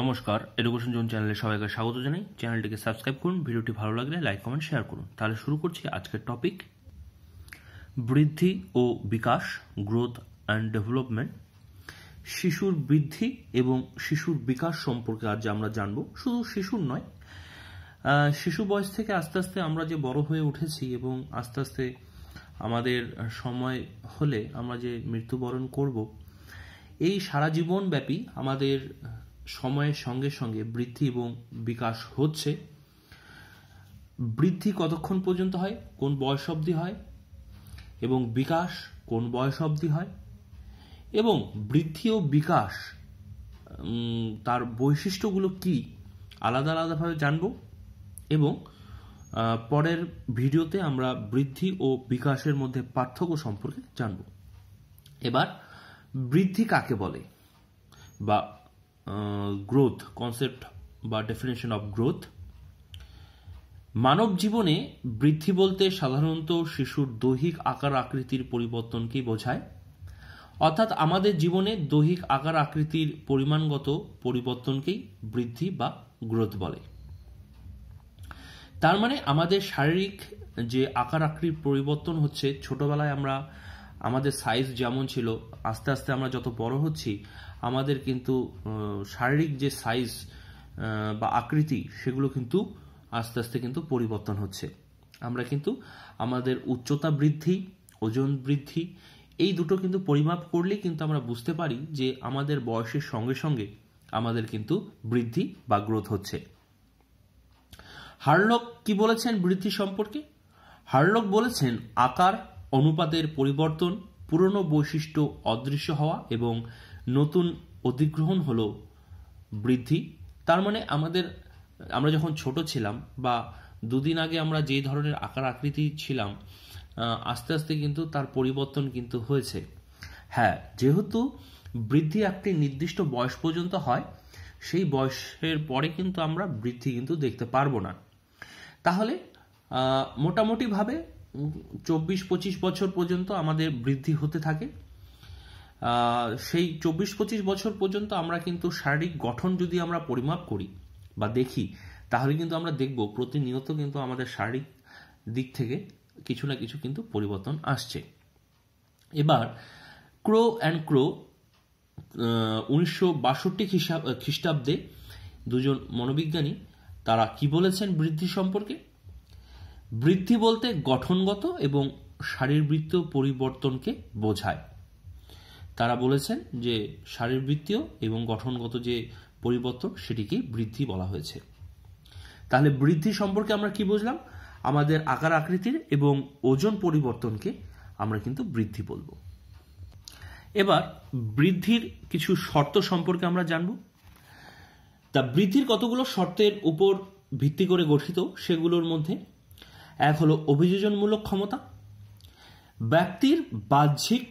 নমস্কার education zone চ্যানেলে সবাইকে স্বাগত জানাই চ্যানেলটিকে সাবস্ক্রাইব করুন ভিডিওটি ভালো লাগলে লাইক কমেন্ট শেয়ার করুন তাহলে শুরু করছি আজকের টপিক বৃদ্ধি ও বিকাশ গ্রোথ অ্যান্ড ডেভেলপমেন্ট শিশুর বৃদ্ধি এবং শিশুর বিকাশ সম্পর্কে আজ আমরা জানব শুধু শিশুর নয় শিশু বয়স থেকে আস্তে আস্তে আমরা যে বড় হয়ে উঠেছি এবং আস্তে আস্তে আমাদের সময় হলে আমরা যে মৃত্যুবরণ করব এই সারা জীবন ব্যাপী আমাদের সময়ের সঙ্গে সঙ্গে বৃদ্ধি এবং বিকাশ হচ্ছে বৃদ্ধি কতক্ষণ পর্যন্ত হয় কোন বয়স অবধি হয় এবং বিকাশ কোন বয়স অবধি হয় এবং বৃদ্ধি ও বিকাশ তার বৈশিষ্ট্যগুলো কি আলাদা আলাদাভাবে জানব এবং পরের ভিডিওতে আমরা বৃদ্ধি ও বিকাশের মধ্যে পার্থক্য সম্পর্কে জানব এবার বৃদ্ধি কাকে বলে বা গ্রোথ কনসেপ্ট বা ডেফিনেশন অফ গ্রোথ মানব জীবনে বৃদ্ধি বলতে সাধারণত শিশুর দৈহিক আকার আকৃতির পরিবর্তনকেই বোঝায় অর্থাৎ আমাদের জীবনে দৈহিক আকার আকৃতির পরিমাণগত পরিবর্তনকেই বৃদ্ধি বা গ্রোথ বলে তার মানে আমাদের শারীরিক যে আকার আকৃতির পরিবর্তন হচ্ছে ছোটবেলায় আমরা আমাদের সাইজ যেমন ছিল আস্তে আস্তে আমরা যত বড় হচ্ছি আমাদের কিন্তু শারীরিক যে সাইজ বা আকৃতি সেগুলো কিন্তু আস্তে আস্তে কিন্তু পরিবর্তন হচ্ছে আমরা কিন্তু আমাদের উচ্চতা বৃদ্ধি ওজন বৃদ্ধি এই দুটো কিন্তু পরিমাপ করলে কিন্তু আমরা বুঝতে পারি যে আমাদের বয়সের সঙ্গে সঙ্গে আমাদের কিন্তু বৃদ্ধি বা গ্রোথ হচ্ছে হার্লক কি বলেছেন বৃদ্ধি সম্পর্কে হার্লক বলেছেন আকার অনুপাতের পরিবর্তন পুরনো বৈশিষ্ট্য অদৃশ্য হওয়া এবং নতুন অধিগ্রহণ হলো বৃদ্ধি তার মানে আমাদের আমরা যখন ছোট ছিলাম বা দুদিন আগে আমরা যে ধরনের আকার আকৃতি ছিলাম আস্তে আস্তে কিন্তু তার পরিবর্তন কিন্তু হয়েছে হ্যাঁ যেহেতু বৃদ্ধি একটি নির্দিষ্ট বয়স পর্যন্ত হয় সেই বয়সের পরে কিন্তু আমরা বৃদ্ধি কিন্তু দেখতে পারবো না তাহলে মোটামুটিভাবে চব্বিশ পঁচিশ বছর পর্যন্ত আমাদের বৃদ্ধি হতে থাকে সেই চব্বিশ পঁচিশ বছর পর্যন্ত আমরা কিন্তু শারীরিক গঠন যদি আমরা পরিমাপ করি বা দেখি তাহলে কিন্তু আমরা দেখব প্রতিনিয়ত কিন্তু আমাদের শারীরিক দিক থেকে কিছু না কিছু কিন্তু পরিবর্তন আসছে এবার ক্রো অ্যান্ড ক্রো উনিশশো বাষট্টি খ্রিস্টাব্দে দুজন মনোবিজ্ঞানী তারা কি বলেছেন বৃদ্ধি সম্পর্কে বৃদ্ধি বলতে গঠনগত এবং শারীরবৃত্ত পরিবর্তনকে বোঝায় তারা বলেছেন যে শারীরবৃত্তীয় এবং গঠনগত যে পরিবর্তন সেটিকে বৃদ্ধি বলা হয়েছে তাহলে বৃদ্ধি সম্পর্কে আমরা কি বুঝলাম আমাদের আকার আকৃতির এবং ওজন পরিবর্তনকে আমরা কিন্তু বৃদ্ধি বলবো এবার বৃদ্ধির কিছু শর্ত সম্পর্কে আমরা জানব তা বৃদ্ধির কতগুলো শর্তের উপর ভিত্তি করে গঠিত সেগুলোর মধ্যে এক হলো অভিযোজনমূলক ক্ষমতা ব্যক্তির বাহ্যিক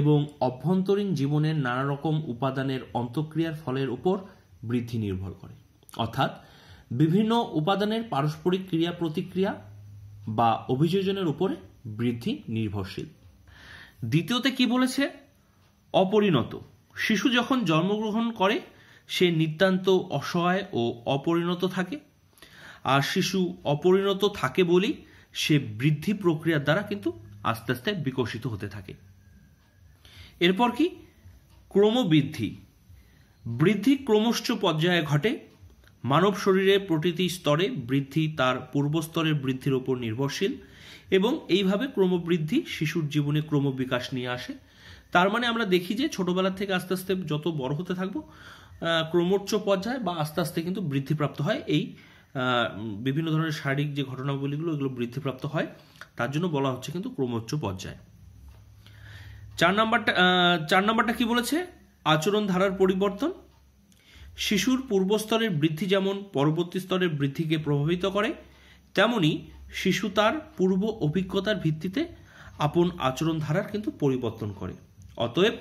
এবং অভ্যন্তরীণ জীবনের নানা রকম উপাদানের অন্তঃক্রিয়ার ফলের উপর বৃদ্ধি নির্ভর করে অর্থাৎ বিভিন্ন উপাদানের পারস্পরিক ক্রিয়া প্রতিক্রিয়া বা অভিযোজনের উপরে বৃদ্ধি নির্ভরশীল দ্বিতীয়তে কি বলেছে অপরিণত শিশু যখন জন্মগ্রহণ করে সে নিতান্ত অসহায় ও অপরিণত থাকে আর শিশু অপরিণত থাকে বলেই সে বৃদ্ধি প্রক্রিয়ার দ্বারা কিন্তু আস্তে আস্তে বিকশিত হতে থাকে এরপর কি ক্রমবৃদ্ধি বৃদ্ধি ক্রমশ্চ পর্যায়ে ঘটে মানব শরীরে প্রতিটি স্তরে বৃদ্ধি তার পূর্বস্তরের বৃদ্ধির ওপর নির্ভরশীল এবং এইভাবে ক্রমবৃদ্ধি শিশুর জীবনে ক্রমবিকাশ নিয়ে আসে তার মানে আমরা দেখি যে ছোটবেলা থেকে আস্তে আস্তে যত বড় হতে থাকবো ক্রমোচ্চ পর্যায়ে বা আস্তে আস্তে কিন্তু বৃদ্ধিপ্রাপ্ত হয় এই বিভিন্ন ধরনের শারীরিক যে ঘটনাবলীগুলো এগুলো বৃদ্ধিপ্রাপ্ত হয় তার জন্য বলা হচ্ছে কিন্তু ক্রমোচ্চ পর্যায় চার নাম্বারটা চার নাম্বারটা কি বলেছে আচরণ ধারার পরিবর্তন শিশুর পূর্বস্তরের বৃদ্ধি যেমন পরবর্তী স্তরের বৃদ্ধিকে প্রভাবিত করে তেমনি শিশু তার পূর্ব অভিজ্ঞতার ভিত্তিতে আপন আচরণ ধারার কিন্তু পরিবর্তন করে অতএব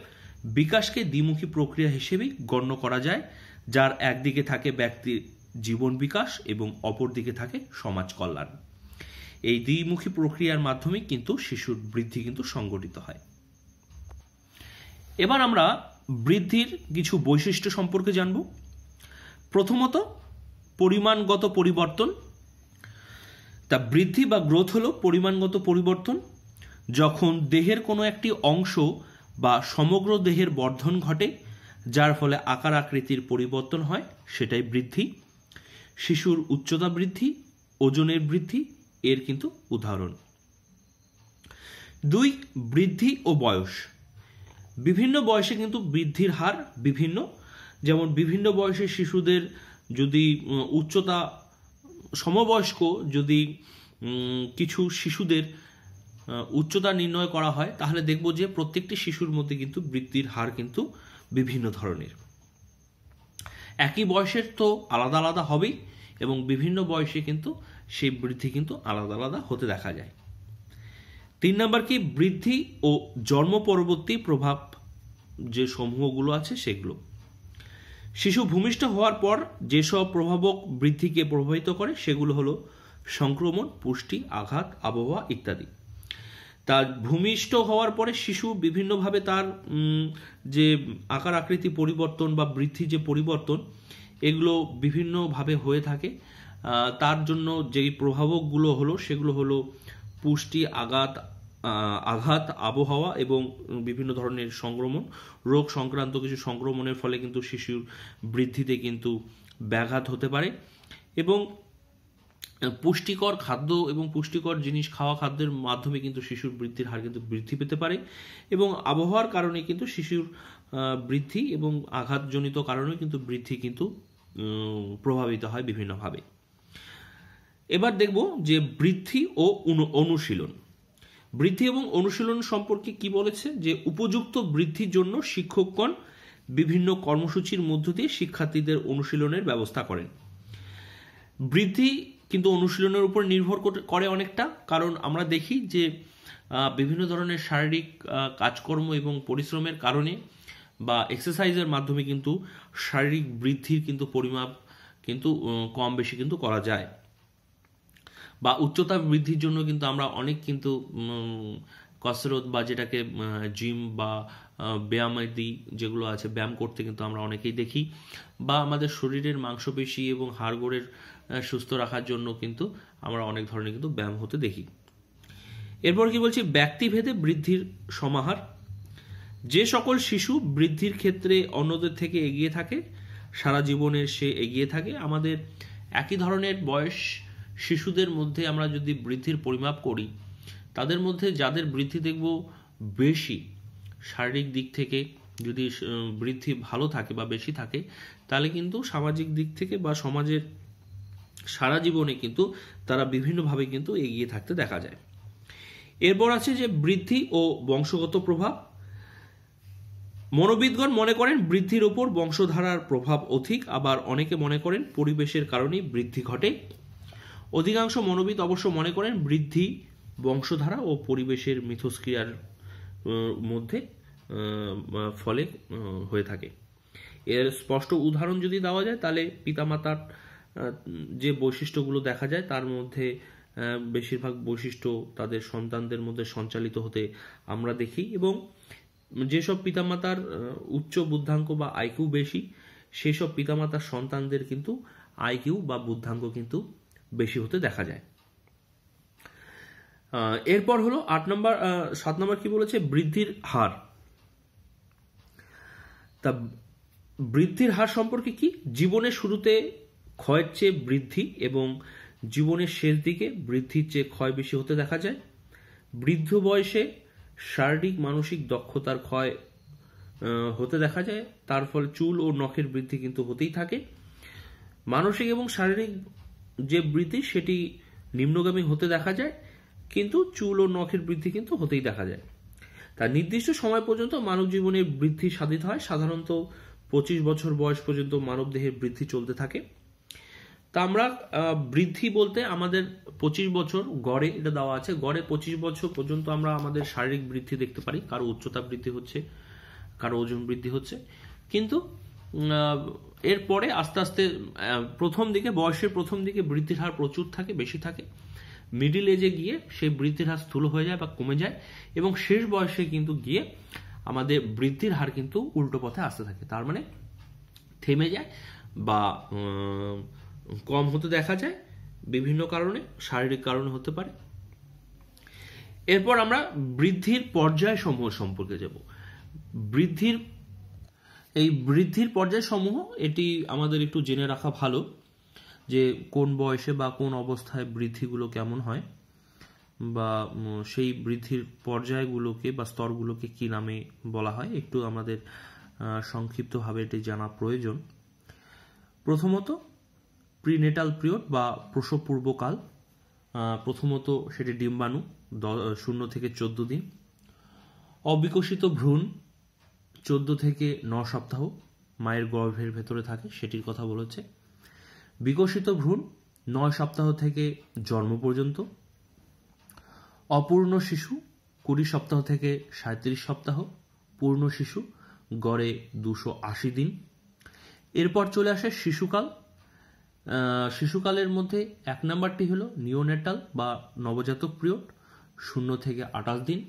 বিকাশকে দ্বিমুখী প্রক্রিয়া হিসেবেই গণ্য করা যায় যার একদিকে থাকে ব্যক্তির জীবন বিকাশ এবং অপরদিকে থাকে সমাজ কল্যাণ এই দ্বিমুখী প্রক্রিয়ার মাধ্যমে কিন্তু শিশুর বৃদ্ধি কিন্তু সংগঠিত হয় এবার আমরা বৃদ্ধির কিছু বৈশিষ্ট্য সম্পর্কে জানব প্রথমত পরিমাণগত পরিবর্তন তা বৃদ্ধি বা গ্রোথ হলো পরিমাণগত পরিবর্তন যখন দেহের কোনো একটি অংশ বা সমগ্র দেহের বর্ধন ঘটে যার ফলে আকার আকৃতির পরিবর্তন হয় সেটাই বৃদ্ধি শিশুর উচ্চতা বৃদ্ধি ওজনের বৃদ্ধি এর কিন্তু উদাহরণ দুই বৃদ্ধি ও বয়স বিভিন্ন বয়সে কিন্তু বৃদ্ধির হার বিভিন্ন যেমন বিভিন্ন বয়সের শিশুদের যদি উচ্চতা সমবয়স্ক যদি কিছু শিশুদের উচ্চতা নির্ণয় করা হয় তাহলে দেখব যে প্রত্যেকটি শিশুর মধ্যে কিন্তু বৃদ্ধির হার কিন্তু বিভিন্ন ধরনের একই বয়সের তো আলাদা আলাদা হবেই এবং বিভিন্ন বয়সে কিন্তু সেই বৃদ্ধি কিন্তু আলাদা আলাদা হতে দেখা যায় তিন নাম্বার কি বৃদ্ধি ও জন্ম পরবর্তী প্রভাব যে সমূহগুলো আছে সেগুলো শিশু ভূমিষ্ঠ হওয়ার পর যেসব প্রভাবক বৃদ্ধিকে প্রভাবিত করে সেগুলো হলো সংক্রমণ পুষ্টি আঘাত আবহাওয়া ইত্যাদি তার ভূমিষ্ঠ হওয়ার পরে শিশু বিভিন্নভাবে তার যে আকার আকৃতি পরিবর্তন বা বৃদ্ধি যে পরিবর্তন এগুলো বিভিন্নভাবে হয়ে থাকে তার জন্য যেই প্রভাবকগুলো হলো সেগুলো হলো পুষ্টি আঘাত আঘাত আবহাওয়া এবং বিভিন্ন ধরনের সংক্রমণ রোগ সংক্রান্ত কিছু সংক্রমণের ফলে কিন্তু শিশুর বৃদ্ধিতে কিন্তু ব্যাঘাত হতে পারে এবং পুষ্টিকর খাদ্য এবং পুষ্টিকর জিনিস খাওয়া খাদ্যের মাধ্যমে কিন্তু শিশুর বৃদ্ধির হার কিন্তু বৃদ্ধি পেতে পারে এবং আবহাওয়ার কারণে কিন্তু শিশুর বৃদ্ধি এবং আঘাতজনিত কারণে কিন্তু বৃদ্ধি কিন্তু প্রভাবিত হয় বিভিন্নভাবে এবার দেখব যে বৃদ্ধি ও অনুশীলন বৃদ্ধি এবং অনুশীলন সম্পর্কে কি বলেছে যে উপযুক্ত বৃদ্ধির জন্য শিক্ষকগণ বিভিন্ন কর্মসূচির মধ্য দিয়ে শিক্ষার্থীদের অনুশীলনের ব্যবস্থা করেন বৃদ্ধি কিন্তু অনুশীলনের উপর নির্ভর করে অনেকটা কারণ আমরা দেখি যে বিভিন্ন ধরনের শারীরিক কাজকর্ম এবং পরিশ্রমের কারণে বা এক্সারসাইজের মাধ্যমে কিন্তু শারীরিক বৃদ্ধির কিন্তু পরিমাপ কিন্তু কম বেশি কিন্তু করা যায় বা উচ্চতা বৃদ্ধির জন্য কিন্তু আমরা অনেক কিন্তু কসরত বা যেটাকে জিম বা ব্যায়াম দিই যেগুলো আছে ব্যায়াম করতে কিন্তু আমরা অনেকেই দেখি বা আমাদের শরীরের মাংসপেশি এবং হাড়গোড়ের সুস্থ রাখার জন্য কিন্তু আমরা অনেক ধরনের কিন্তু ব্যায়াম হতে দেখি এরপর কি বলছি ব্যক্তিভেদে বৃদ্ধির সমাহার যে সকল শিশু বৃদ্ধির ক্ষেত্রে অন্যদের থেকে এগিয়ে থাকে সারা জীবনে সে এগিয়ে থাকে আমাদের একই ধরনের বয়স শিশুদের মধ্যে আমরা যদি বৃদ্ধির পরিমাপ করি তাদের মধ্যে যাদের বৃদ্ধি দেখব বেশি শারীরিক দিক থেকে যদি বৃদ্ধি ভালো থাকে বা বেশি থাকে তাহলে কিন্তু সামাজিক দিক থেকে বা সমাজের সারা জীবনে কিন্তু তারা বিভিন্নভাবে কিন্তু এগিয়ে থাকতে দেখা যায় এরপর আছে যে বৃদ্ধি ও বংশগত প্রভাব মনোবিদগণ মনে করেন বৃদ্ধির ওপর বংশধারার প্রভাব অধিক আবার অনেকে মনে করেন পরিবেশের কারণেই বৃদ্ধি ঘটে অধিকাংশ মনোবিদ অবশ্য মনে করেন বৃদ্ধি বংশধারা ও পরিবেশের মিথস্ক্রিয়ার মধ্যে ফলে হয়ে থাকে এর স্পষ্ট উদাহরণ যদি দেওয়া যায় তাহলে পিতামাতার যে বৈশিষ্ট্যগুলো দেখা যায় তার মধ্যে বেশিরভাগ বৈশিষ্ট্য তাদের সন্তানদের মধ্যে সঞ্চালিত হতে আমরা দেখি এবং যেসব পিতামাতার উচ্চ বুদ্ধাঙ্ক বা আইকিউ বেশি সেসব পিতামাতার সন্তানদের কিন্তু আইকিউ বা বুদ্ধাঙ্ক কিন্তু বেশি হতে দেখা যায় এরপর হলো আট নম্বর সাত নম্বর কি বলেছে বৃদ্ধির হার তা বৃদ্ধির হার সম্পর্কে কি জীবনের শুরুতে ক্ষয়ের চেয়ে বৃদ্ধি এবং জীবনের শেষ দিকে বৃদ্ধির চেয়ে ক্ষয় বেশি হতে দেখা যায় বৃদ্ধ বয়সে শারীরিক মানসিক দক্ষতার ক্ষয় হতে দেখা যায় তার ফলে চুল ও নখের বৃদ্ধি কিন্তু হতেই থাকে মানসিক এবং শারীরিক যে বৃদ্ধি সেটি নিম্নগামী হতে দেখা যায় কিন্তু চুল ও নখের বৃদ্ধি কিন্তু হতেই দেখা যায় তা নির্দিষ্ট সময় পর্যন্ত মানব জীবনে বৃদ্ধি সাধিত হয় সাধারণত পঁচিশ বছর বয়স পর্যন্ত মানব দেহের বৃদ্ধি চলতে থাকে তা আমরা বৃদ্ধি বলতে আমাদের পঁচিশ বছর গড়ে এটা দেওয়া আছে গড়ে পঁচিশ বছর পর্যন্ত আমরা আমাদের শারীরিক বৃদ্ধি দেখতে পারি কারো উচ্চতা বৃদ্ধি হচ্ছে কারো ওজন বৃদ্ধি হচ্ছে কিন্তু এরপরে আস্তে আস্তে প্রথম দিকে বয়সের প্রথম দিকে বৃদ্ধির হার প্রচুর থাকে বেশি থাকে মিডিল এজে গিয়ে সেই বৃদ্ধির হার স্থূল হয়ে যায় বা কমে যায় এবং শেষ বয়সে কিন্তু গিয়ে আমাদের বৃদ্ধির হার কিন্তু উল্টো পথে আসতে থাকে তার মানে থেমে যায় বা কম হতে দেখা যায় বিভিন্ন কারণে শারীরিক কারণে হতে পারে এরপর আমরা বৃদ্ধির পর্যায় সমূহ সম্পর্কে যাব বৃদ্ধির এই বৃদ্ধির পর্যায়সমূহ এটি আমাদের একটু জেনে রাখা ভালো যে কোন বয়সে বা কোন অবস্থায় বৃদ্ধিগুলো কেমন হয় বা সেই বৃদ্ধির পর্যায়গুলোকে বা স্তরগুলোকে কী নামে বলা হয় একটু আমাদের সংক্ষিপ্তভাবে এটি জানা প্রয়োজন প্রথমত প্রিনেটাল পিরিয়ড বা প্রসবপূর্বকাল প্রথমত সেটি ডিম্বাণু শূন্য থেকে চোদ্দ দিন অবিকশিত ভ্রূণ চোদ্দ থেকে ন সপ্তাহ মায়ের গর্ভের ভেতরে থাকে সেটির কথা বলেছে বিকশিত ভ্রূণ নয় সপ্তাহ থেকে জন্ম পর্যন্ত অপূর্ণ শিশু কুড়ি সপ্তাহ থেকে সাঁত্রিশ সপ্তাহ পূর্ণ শিশু গড়ে দুশো আশি দিন এরপর চলে আসে শিশুকাল শিশুকালের মধ্যে এক নাম্বারটি হলো নিওনেটাল বা নবজাতক পিরিয়ড শূন্য থেকে আঠাশ দিন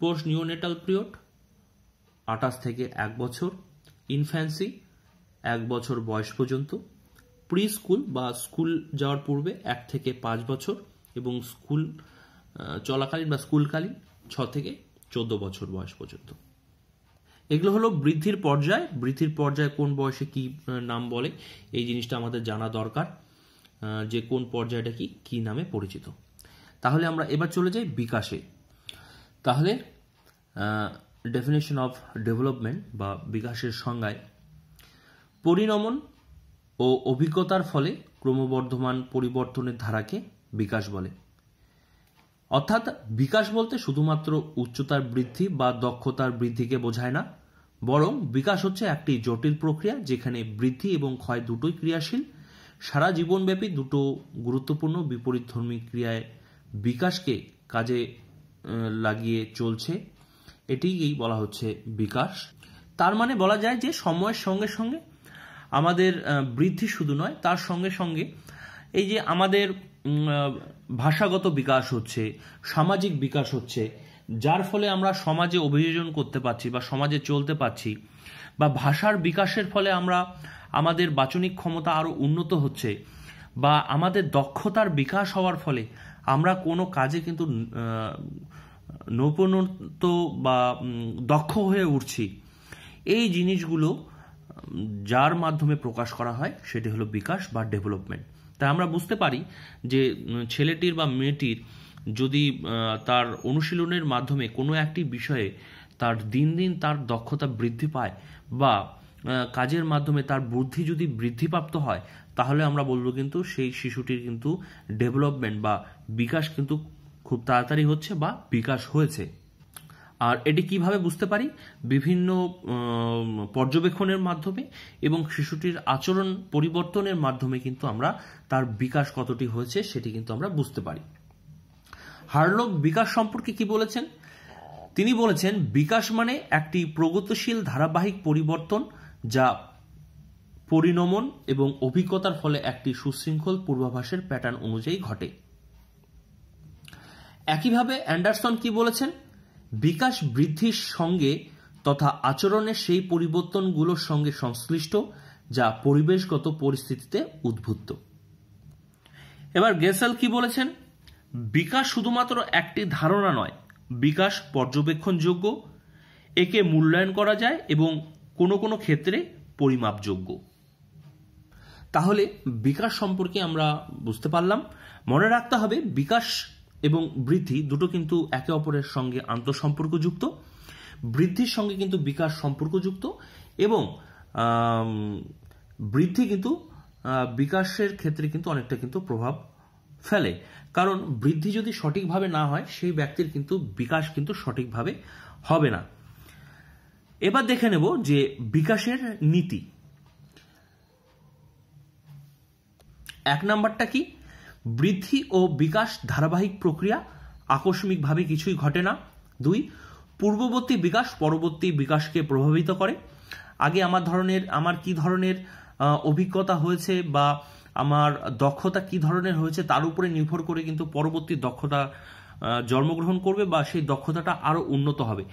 পোস্ট নিওনেটাল পিরিয়ড আঠাশ থেকে এক বছর ইনফ্যান্সি এক বছর বয়স পর্যন্ত প্রি স্কুল বা স্কুল যাওয়ার পূর্বে এক থেকে পাঁচ বছর এবং স্কুল চলাকালীন বা স্কুলকালীন ছ থেকে চোদ্দ বছর বয়স পর্যন্ত এগুলো হলো বৃদ্ধির পর্যায় বৃদ্ধির পর্যায়ে কোন বয়সে কি নাম বলে এই জিনিসটা আমাদের জানা দরকার যে কোন পর্যায়টা কি কি নামে পরিচিত তাহলে আমরা এবার চলে যাই বিকাশে তাহলে ডেফিনেশন অফ ডেভেলপমেন্ট বা বিকাশের সংজ্ঞায় পরিণমন ও অভিজ্ঞতার ফলে ক্রমবর্ধমান পরিবর্তনের ধারাকে বিকাশ বলে অর্থাৎ বিকাশ বলতে শুধুমাত্র উচ্চতার বৃদ্ধি বা দক্ষতার বৃদ্ধিকে বোঝায় না বরং বিকাশ হচ্ছে একটি জটিল প্রক্রিয়া যেখানে বৃদ্ধি এবং ক্ষয় দুটোই ক্রিয়াশীল সারা জীবনব্যাপী দুটো গুরুত্বপূর্ণ বিপরীতধর্মী ক্রিয়ায় বিকাশকে কাজে লাগিয়ে চলছে এটিকেই বলা হচ্ছে বিকাশ তার মানে বলা যায় যে সময়ের সঙ্গে সঙ্গে আমাদের বৃদ্ধি শুধু নয় তার সঙ্গে সঙ্গে এই যে আমাদের ভাষাগত বিকাশ হচ্ছে সামাজিক বিকাশ হচ্ছে যার ফলে আমরা সমাজে অভিযোজন করতে পারছি বা সমাজে চলতে পারছি বা ভাষার বিকাশের ফলে আমরা আমাদের বাচনিক ক্ষমতা আরও উন্নত হচ্ছে বা আমাদের দক্ষতার বিকাশ হওয়ার ফলে আমরা কোনো কাজে কিন্তু নৌপনত বা দক্ষ হয়ে উঠছি এই জিনিসগুলো যার মাধ্যমে প্রকাশ করা হয় সেটি হলো বিকাশ বা ডেভেলপমেন্ট তাই আমরা বুঝতে পারি যে ছেলেটির বা মেয়েটির যদি তার অনুশীলনের মাধ্যমে কোনো একটি বিষয়ে তার দিন দিন তার দক্ষতা বৃদ্ধি পায় বা কাজের মাধ্যমে তার বুদ্ধি যদি বৃদ্ধিপ্রাপ্ত হয় তাহলে আমরা বলবো কিন্তু সেই শিশুটির কিন্তু ডেভেলপমেন্ট বা বিকাশ কিন্তু খুব তাড়াতাড়ি হচ্ছে বা বিকাশ হয়েছে আর এটি কিভাবে বুঝতে পারি বিভিন্ন পর্যবেক্ষণের মাধ্যমে এবং শিশুটির আচরণ পরিবর্তনের মাধ্যমে কিন্তু আমরা তার বিকাশ কতটি হয়েছে সেটি কিন্তু আমরা বুঝতে পারি হার্লক বিকাশ সম্পর্কে কি বলেছেন তিনি বলেছেন বিকাশ মানে একটি প্রগতিশীল ধারাবাহিক পরিবর্তন যা পরিণমন এবং অভিজ্ঞতার ফলে একটি সুশৃঙ্খল পূর্বাভাসের প্যাটার্ন অনুযায়ী ঘটে একইভাবে অ্যান্ডারসন কি বলেছেন বিকাশ বৃদ্ধির সঙ্গে তথা আচরণের সেই পরিবর্তনগুলোর সঙ্গে সংশ্লিষ্ট যা পরিবেশগত পরিস্থিতিতে উদ্ভূত এবার গেসেল কি বলেছেন বিকাশ শুধুমাত্র একটি ধারণা নয় বিকাশ পর্যবেক্ষণযোগ্য একে মূল্যায়ন করা যায় এবং কোনো কোনো ক্ষেত্রে পরিমাপযোগ্য তাহলে বিকাশ সম্পর্কে আমরা বুঝতে পারলাম মনে রাখতে হবে বিকাশ এবং বৃদ্ধি দুটো কিন্তু একে অপরের সঙ্গে আন্তঃসম্পর্কযুক্ত বৃদ্ধির সঙ্গে কিন্তু বিকাশ সম্পর্কযুক্ত এবং বৃদ্ধি কিন্তু বিকাশের ক্ষেত্রে কিন্তু অনেকটা কিন্তু প্রভাব ফেলে কারণ বৃদ্ধি যদি সঠিকভাবে না হয় সেই ব্যক্তির কিন্তু বিকাশ কিন্তু সঠিকভাবে হবে না এবার দেখে নেব যে বিকাশের নীতি এক নাম্বারটা কি বৃদ্ধি ও বিকাশ ধারাবাহিক প্রক্রিয়া আকস্মিকভাবে কিছুই ঘটে না দুই পূর্ববর্তী বিকাশ পরবর্তী বিকাশকে প্রভাবিত করে আগে আমার ধরনের আমার কি ধরনের অভিজ্ঞতা হয়েছে বা আমার দক্ষতা কি ধরনের হয়েছে তার উপরে নির্ভর করে কিন্তু পরবর্তী দক্ষতা জন্মগ্রহণ করবে বা সেই দক্ষতাটা আরও উন্নত হবে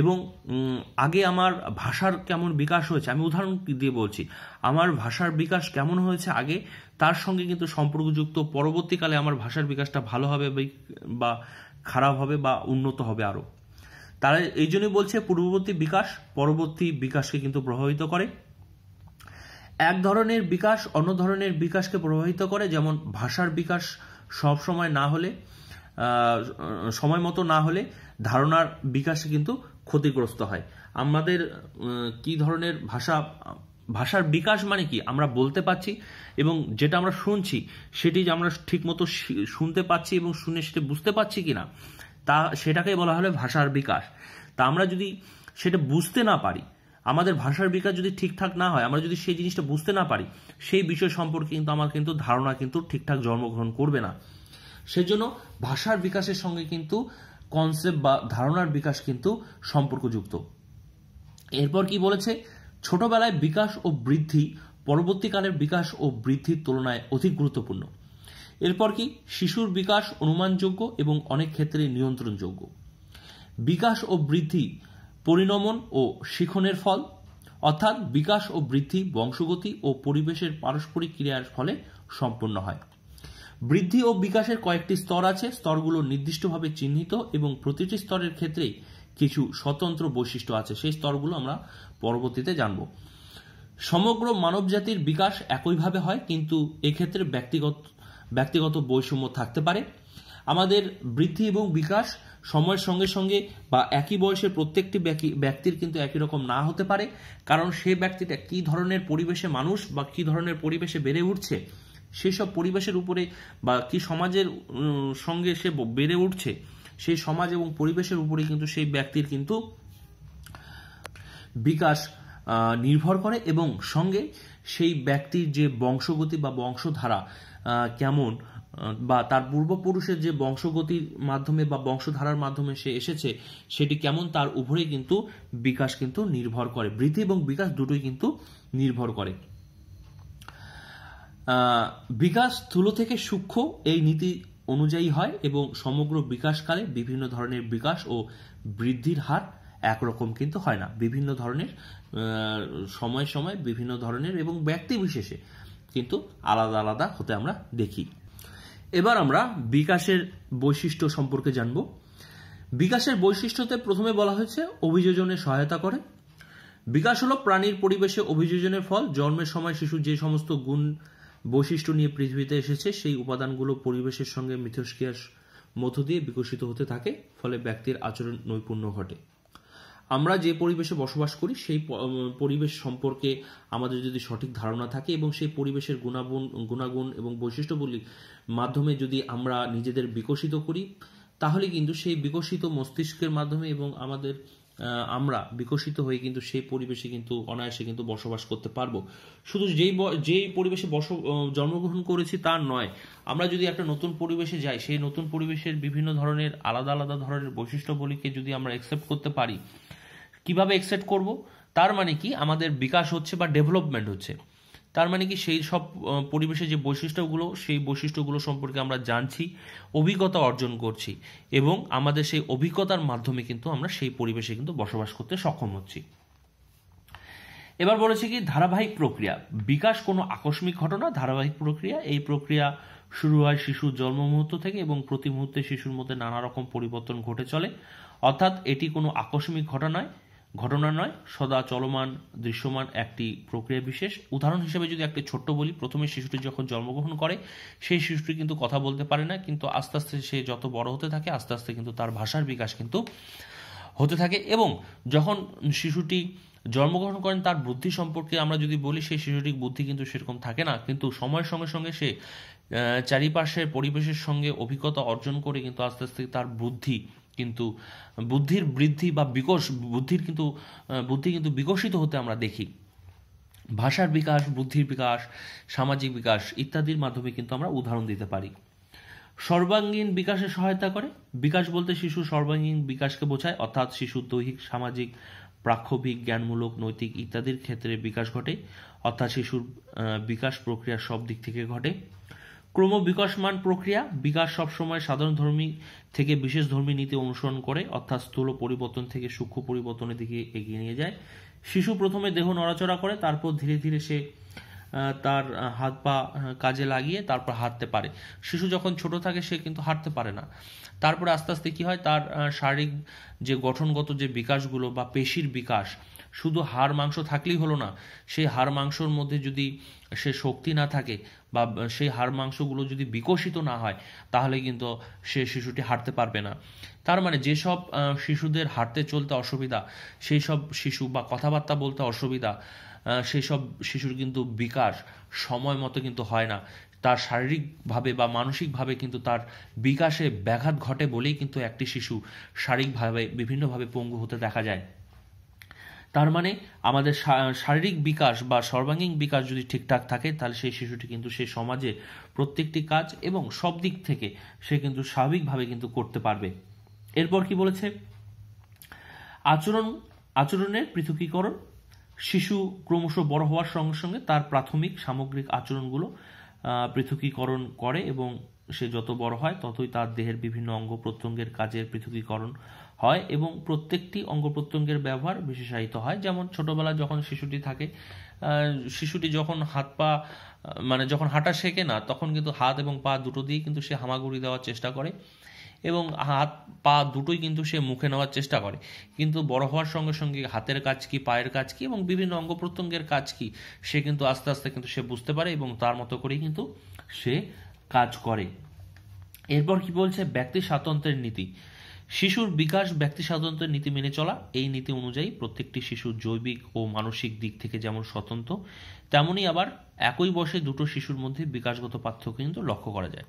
এবং আগে আমার ভাষার কেমন বিকাশ হয়েছে আমি উদাহরণ দিয়ে বলছি আমার ভাষার বিকাশ কেমন হয়েছে আগে তার সঙ্গে কিন্তু সম্পর্কযুক্ত পরবর্তীকালে আমার ভাষার বিকাশটা ভালো হবে বা খারাপ হবে বা উন্নত হবে আরও তারা এই জন্যই বলছে পূর্ববর্তী বিকাশ পরবর্তী বিকাশকে কিন্তু প্রভাবিত করে এক ধরনের বিকাশ অন্য ধরনের বিকাশকে প্রভাবিত করে যেমন ভাষার বিকাশ সব সময় না হলে সময় মতো না হলে ধারণার বিকাশে কিন্তু ক্ষতিগ্রস্ত হয় আমাদের কি ধরনের ভাষা ভাষার বিকাশ মানে কি আমরা বলতে পাচ্ছি এবং যেটা আমরা শুনছি সেটি যে আমরা ঠিকমতো শুনতে পাচ্ছি এবং শুনে সেটা বুঝতে পাচ্ছি কি না তা সেটাকে বলা হলে ভাষার বিকাশ তা আমরা যদি সেটা বুঝতে না পারি আমাদের ভাষার বিকাশ যদি ঠিকঠাক না হয় আমরা যদি সেই জিনিসটা বুঝতে না পারি সেই বিষয় সম্পর্কে কিন্তু আমার কিন্তু ধারণা কিন্তু ঠিকঠাক জন্মগ্রহণ করবে না সেজন্য ভাষার বিকাশের সঙ্গে কিন্তু কনসেপ্ট বা ধারণার বিকাশ কিন্তু সম্পর্কযুক্ত এরপর কি বলেছে ছোটবেলায় বিকাশ ও বৃদ্ধি পরবর্তীকালের বিকাশ ও বৃদ্ধির তুলনায় অধিক গুরুত্বপূর্ণ এরপর কি শিশুর বিকাশ অনুমানযোগ্য এবং অনেক ক্ষেত্রে নিয়ন্ত্রণযোগ্য বিকাশ ও বৃদ্ধি পরিণমন ও শিখনের ফল অর্থাৎ বিকাশ ও বৃদ্ধি বংশগতি ও পরিবেশের পারস্পরিক ক্রিয়ার ফলে সম্পন্ন হয় বৃদ্ধি ও বিকাশের কয়েকটি স্তর আছে স্তরগুলো নির্দিষ্টভাবে চিহ্নিত এবং প্রতিটি স্তরের ক্ষেত্রেই কিছু স্বতন্ত্র বৈশিষ্ট্য আছে সেই স্তরগুলো আমরা পরবর্তীতে জানব সমগ্র মানবজাতির বিকাশ একইভাবে হয় কিন্তু এক্ষেত্রে ব্যক্তিগত ব্যক্তিগত বৈষম্য থাকতে পারে আমাদের বৃদ্ধি এবং বিকাশ সময়ের সঙ্গে সঙ্গে বা একই বয়সের প্রত্যেকটি ব্যক্তির কিন্তু একই রকম না হতে পারে কারণ সে ব্যক্তিটা কি ধরনের পরিবেশে মানুষ বা কি ধরনের পরিবেশে বেড়ে উঠছে সেসব পরিবেশের উপরে বা কি সমাজের সঙ্গে সে বেড়ে উঠছে সেই সমাজ এবং পরিবেশের উপরে কিন্তু সেই ব্যক্তির কিন্তু বিকাশ নির্ভর করে এবং সঙ্গে সেই ব্যক্তির যে বংশগতি বা বংশধারা কেমন বা তার পূর্বপুরুষের যে বংশগতির মাধ্যমে বা বংশধারার মাধ্যমে সে এসেছে সেটি কেমন তার উপরে কিন্তু বিকাশ কিন্তু নির্ভর করে বৃদ্ধি এবং বিকাশ দুটোই কিন্তু নির্ভর করে বিকাশ স্থূল থেকে সূক্ষ্ম এই নীতি অনুযায়ী হয় এবং সমগ্র বিকাশকালে বিভিন্ন ধরনের বিকাশ ও বৃদ্ধির হার একরকম কিন্তু হয় না বিভিন্ন ধরনের সময় সময় বিভিন্ন ধরনের এবং ব্যক্তি বিশেষে কিন্তু আলাদা আলাদা হতে আমরা দেখি এবার আমরা বিকাশের বৈশিষ্ট্য সম্পর্কে জানব বিকাশের বৈশিষ্ট্যতে প্রথমে বলা হয়েছে অভিযোজনে সহায়তা করে বিকাশ হলো প্রাণীর পরিবেশে অভিযোজনের ফল জন্মের সময় শিশু যে সমস্ত গুণ বৈশিষ্ট্য নিয়ে পৃথিবীতে এসেছে সেই উপাদানগুলো পরিবেশের সঙ্গে মিথস্ক্রিয়ার মধ্য দিয়ে বিকশিত হতে থাকে ফলে ব্যক্তির আচরণ নৈপুণ্য ঘটে আমরা যে পরিবেশে বসবাস করি সেই পরিবেশ সম্পর্কে আমাদের যদি সঠিক ধারণা থাকে এবং সেই পরিবেশের গুণাগুণ গুণাগুণ এবং বৈশিষ্ট্যগুলি মাধ্যমে যদি আমরা নিজেদের বিকশিত করি তাহলে কিন্তু সেই বিকশিত মস্তিষ্কের মাধ্যমে এবং আমাদের আমরা বিকশিত হয়ে কিন্তু সেই পরিবেশে কিন্তু অনায়াসে কিন্তু বসবাস করতে পারবো শুধু যেই যেই পরিবেশে বস জন্মগ্রহণ করেছি তার নয় আমরা যদি একটা নতুন পরিবেশে যাই সেই নতুন পরিবেশের বিভিন্ন ধরনের আলাদা আলাদা ধরনের বৈশিষ্ট্যগুলিকে যদি আমরা অ্যাকসেপ্ট করতে পারি কিভাবে এক্সেপ্ট করব তার মানে কি আমাদের বিকাশ হচ্ছে বা ডেভেলপমেন্ট হচ্ছে তার মানে কি সেই সব পরিবেশে যে বৈশিষ্ট্যগুলো সেই বৈশিষ্ট্যগুলো সম্পর্কে আমরা জানছি অভিজ্ঞতা অর্জন করছি এবং আমাদের সেই অভিজ্ঞতার মাধ্যমে কিন্তু আমরা সেই পরিবেশে কিন্তু বসবাস করতে সক্ষম হচ্ছি এবার বলেছি কি ধারাবাহিক প্রক্রিয়া বিকাশ কোনো আকস্মিক ঘটনা ধারাবাহিক প্রক্রিয়া এই প্রক্রিয়া শুরু হয় শিশুর জন্ম মুহূর্ত থেকে এবং প্রতি মুহূর্তে শিশুর মধ্যে নানা রকম পরিবর্তন ঘটে চলে অর্থাৎ এটি কোনো আকস্মিক ঘটনায় ঘটনা নয় সদা চলমান দৃশ্যমান একটি প্রক্রিয়া বিশেষ উদাহরণ হিসেবে যদি একটি ছোট্ট বলি প্রথমে শিশুটি যখন জন্মগ্রহণ করে সেই শিশুটি কিন্তু কথা বলতে পারে না কিন্তু আস্তে আস্তে সে যত বড় হতে থাকে আস্তে আস্তে কিন্তু তার ভাষার বিকাশ কিন্তু হতে থাকে এবং যখন শিশুটি জন্মগ্রহণ করেন তার বুদ্ধি সম্পর্কে আমরা যদি বলি সেই শিশুটির বুদ্ধি কিন্তু সেরকম থাকে না কিন্তু সময়ের সঙ্গে সঙ্গে সে চারিপাশের পরিবেশের সঙ্গে অভিজ্ঞতা অর্জন করে কিন্তু আস্তে আস্তে তার বুদ্ধি কিন্তু বুদ্ধির বৃদ্ধি বা বিকশ বুদ্ধির কিন্তু বুদ্ধি কিন্তু বিকশিত হতে আমরা দেখি ভাষার বিকাশ বুদ্ধির বিকাশ সামাজিক বিকাশ ইত্যাদির মাধ্যমে কিন্তু আমরা উদাহরণ দিতে পারি সর্বাঙ্গীন বিকাশে সহায়তা করে বিকাশ বলতে শিশু সর্বাঙ্গীন বিকাশকে বোঝায় অর্থাৎ শিশু দৈহিক সামাজিক প্রাক্ষবিক জ্ঞানমূলক নৈতিক ইত্যাদির ক্ষেত্রে বিকাশ ঘটে অর্থাৎ শিশুর বিকাশ প্রক্রিয়া সব দিক থেকে ঘটে ক্রমবিকাশমান প্রক্রিয়া বিকাশ সবসময় সাধারণ ধর্মী থেকে বিশেষ ধর্মী নীতি অনুসরণ করে অর্থাৎ স্থূল পরিবর্তন থেকে সূক্ষ্ম পরিবর্তনের দিকে এগিয়ে নিয়ে যায় শিশু প্রথমে দেহ নড়াচড়া করে তারপর ধীরে ধীরে সে তার হাত পা কাজে লাগিয়ে তারপর হাঁটতে পারে শিশু যখন ছোট থাকে সে কিন্তু হাঁটতে পারে না তারপর আস্তে আস্তে কী হয় তার শারীরিক যে গঠনগত যে বিকাশগুলো বা পেশির বিকাশ শুধু হাড় মাংস থাকলেই হলো না সেই হাড় মাংসর মধ্যে যদি সে শক্তি না থাকে বা সেই হাড় মাংসগুলো যদি বিকশিত না হয় তাহলে কিন্তু সে শিশুটি হাঁটতে পারবে না তার মানে যেসব শিশুদের হাঁটতে চলতে অসুবিধা সেই সব শিশু বা কথাবার্তা বলতে অসুবিধা সেই সব শিশুর কিন্তু বিকাশ সময় মতো কিন্তু হয় না তার শারীরিকভাবে বা মানসিকভাবে কিন্তু তার বিকাশে ব্যাঘাত ঘটে বলেই কিন্তু একটি শিশু শারীরিকভাবে বিভিন্নভাবে পঙ্গু হতে দেখা যায় তার মানে আমাদের শারীরিক বিকাশ বা সর্বাঙ্গীন বিকাশ যদি ঠিকঠাক থাকে তাহলে সেই শিশুটি কিন্তু সেই সমাজে প্রত্যেকটি কাজ এবং সব দিক থেকে সে কিন্তু স্বাভাবিকভাবে কিন্তু করতে পারবে এরপর কি বলেছে আচরণ আচরণের পৃথকীকরণ শিশু ক্রমশ বড় হওয়ার সঙ্গে সঙ্গে তার প্রাথমিক সামগ্রিক আচরণগুলো পৃথকীকরণ করে এবং সে যত বড় হয় ততই তার দেহের বিভিন্ন অঙ্গ প্রত্যঙ্গের কাজের পৃথকীকরণ হয় এবং প্রত্যেকটি অঙ্গ প্রত্যঙ্গের ব্যবহার বিশেষায়িত হয় যেমন ছোটোবেলা যখন শিশুটি থাকে শিশুটি যখন হাত পা মানে যখন হাঁটা শেখে না তখন কিন্তু হাত এবং পা দুটো দিয়ে কিন্তু সে হামাগুড়ি দেওয়ার চেষ্টা করে এবং হাত পা দুটোই কিন্তু সে মুখে নেওয়ার চেষ্টা করে কিন্তু বড় হওয়ার সঙ্গে সঙ্গে হাতের কাজ কি পায়ের কাজ কি এবং বিভিন্ন অঙ্গ প্রত্যঙ্গের কাজ কি সে কিন্তু আস্তে আস্তে কিন্তু সে বুঝতে পারে এবং তার মতো করেই কিন্তু সে কাজ করে এরপর কি বলছে ব্যক্তি স্বাতন্ত্রের নীতি শিশুর বিকাশ ব্যক্তি স্বাতন্ত্রের নীতি মেনে চলা এই নীতি অনুযায়ী প্রত্যেকটি শিশুর জৈবিক ও মানসিক দিক থেকে যেমন স্বতন্ত্র তেমনই আবার একই বয়সে দুটো শিশুর মধ্যে বিকাশগত পার্থক্য কিন্তু লক্ষ্য করা যায়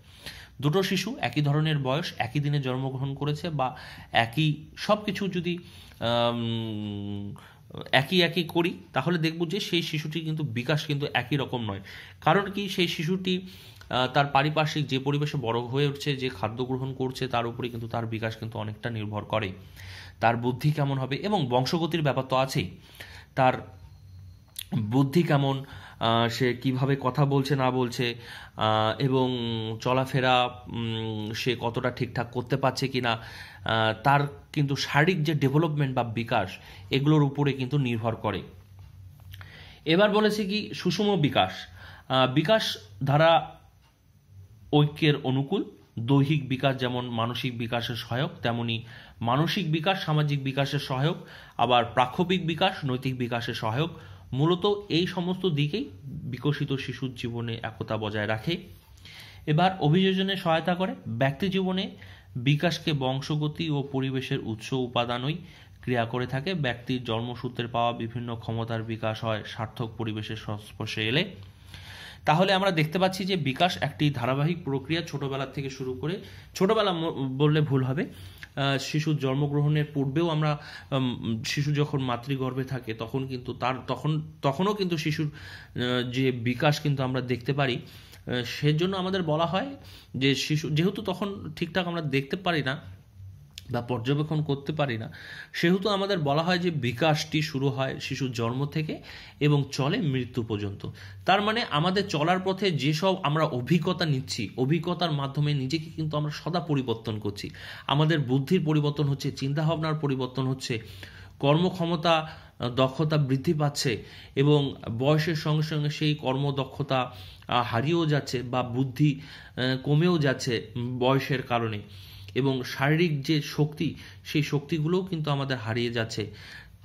দুটো শিশু একই ধরনের বয়স একই দিনে জন্মগ্রহণ করেছে বা একই সব কিছু যদি একই একই করি তাহলে দেখব যে সেই শিশুটি কিন্তু বিকাশ কিন্তু একই রকম নয় কারণ কি সেই শিশুটি তার পারিপার্শ্বিক যে পরিবেশে বড় হয়ে উঠছে যে খাদ্য গ্রহণ করছে তার উপরে কিন্তু তার বিকাশ কিন্তু অনেকটা নির্ভর করে তার বুদ্ধি কেমন হবে এবং বংশগতির ব্যাপার তো আছেই তার বুদ্ধি কেমন সে কিভাবে কথা বলছে না বলছে এবং চলাফেরা সে কতটা ঠিকঠাক করতে পারছে কি না তার কিন্তু শারীরিক যে ডেভেলপমেন্ট বা বিকাশ এগুলোর উপরে কিন্তু নির্ভর করে এবার বলেছে কি সুষম বিকাশ বিকাশ ধারা ঐক্যের অনুকূল দৈহিক বিকাশ যেমন মানসিক বিকাশের সহায়ক তেমনি মানসিক বিকাশ সামাজিক বিকাশের সহায়ক আবার প্রাক্ষবিক বিকাশ নৈতিক বিকাশের সহায়ক মূলত এই সমস্ত দিকেই বিকশিত শিশুর জীবনে একতা বজায় রাখে এবার অভিযোজনে সহায়তা করে ব্যক্তি জীবনে বিকাশকে বংশগতি ও পরিবেশের উৎস উপাদানই ক্রিয়া করে থাকে ব্যক্তির জন্মসূত্রে পাওয়া বিভিন্ন ক্ষমতার বিকাশ হয় সার্থক পরিবেশের সংস্পর্শে এলে তাহলে আমরা দেখতে পাচ্ছি যে বিকাশ একটি ধারাবাহিক প্রক্রিয়া ছোটবেলা থেকে শুরু করে ছোটবেলা বললে ভুল হবে শিশুর জন্মগ্রহণের পূর্বেও আমরা শিশু যখন মাতৃগর্ভে থাকে তখন কিন্তু তার তখন তখনও কিন্তু শিশুর যে বিকাশ কিন্তু আমরা দেখতে পারি সেজন্য আমাদের বলা হয় যে শিশু যেহেতু তখন ঠিকঠাক আমরা দেখতে পারি না বা পর্যবেক্ষণ করতে পারি না সেহেতু আমাদের বলা হয় যে বিকাশটি শুরু হয় শিশুর জন্ম থেকে এবং চলে মৃত্যু পর্যন্ত তার মানে আমাদের চলার পথে যেসব আমরা অভিজ্ঞতা নিচ্ছি অভিজ্ঞতার মাধ্যমে নিজেকে কিন্তু আমরা সদা পরিবর্তন করছি আমাদের বুদ্ধির পরিবর্তন হচ্ছে চিন্তাভাবনার পরিবর্তন হচ্ছে কর্মক্ষমতা দক্ষতা বৃদ্ধি পাচ্ছে এবং বয়সের সঙ্গে সঙ্গে সেই কর্মদক্ষতা হারিয়েও যাচ্ছে বা বুদ্ধি কমেও যাচ্ছে বয়সের কারণে এবং শারীরিক যে শক্তি সেই শক্তিগুলোও কিন্তু আমাদের হারিয়ে যাচ্ছে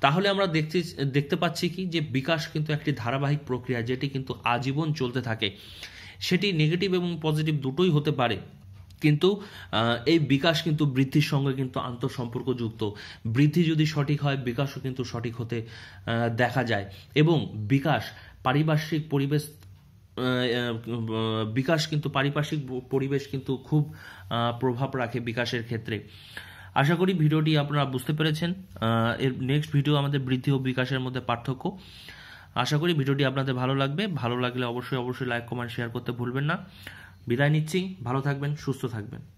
তাহলে আমরা দেখতে দেখতে পাচ্ছি কি যে বিকাশ কিন্তু একটি ধারাবাহিক প্রক্রিয়া যেটি কিন্তু আজীবন চলতে থাকে সেটি নেগেটিভ এবং পজিটিভ দুটোই হতে পারে কিন্তু এই বিকাশ কিন্তু বৃদ্ধির সঙ্গে কিন্তু আন্তঃসম্পর্কযুক্ত বৃদ্ধি যদি সঠিক হয় বিকাশও কিন্তু সঠিক হতে দেখা যায় এবং বিকাশ পারিপার্শ্বিক পরিবেশ বিকাশ কিন্তু পারিপার্শ্বিক পরিবেশ কিন্তু খুব প্রভাব রাখে বিকাশের ক্ষেত্রে আশা করি ভিডিওটি আপনারা বুঝতে পেরেছেন এর নেক্সট ভিডিও আমাদের বৃদ্ধি ও বিকাশের মধ্যে পার্থক্য আশা করি ভিডিওটি আপনাদের ভালো লাগবে ভালো লাগলে অবশ্যই অবশ্যই লাইক কমেন্ট শেয়ার করতে ভুলবেন না বিদায় নিচ্ছি ভালো থাকবেন সুস্থ থাকবেন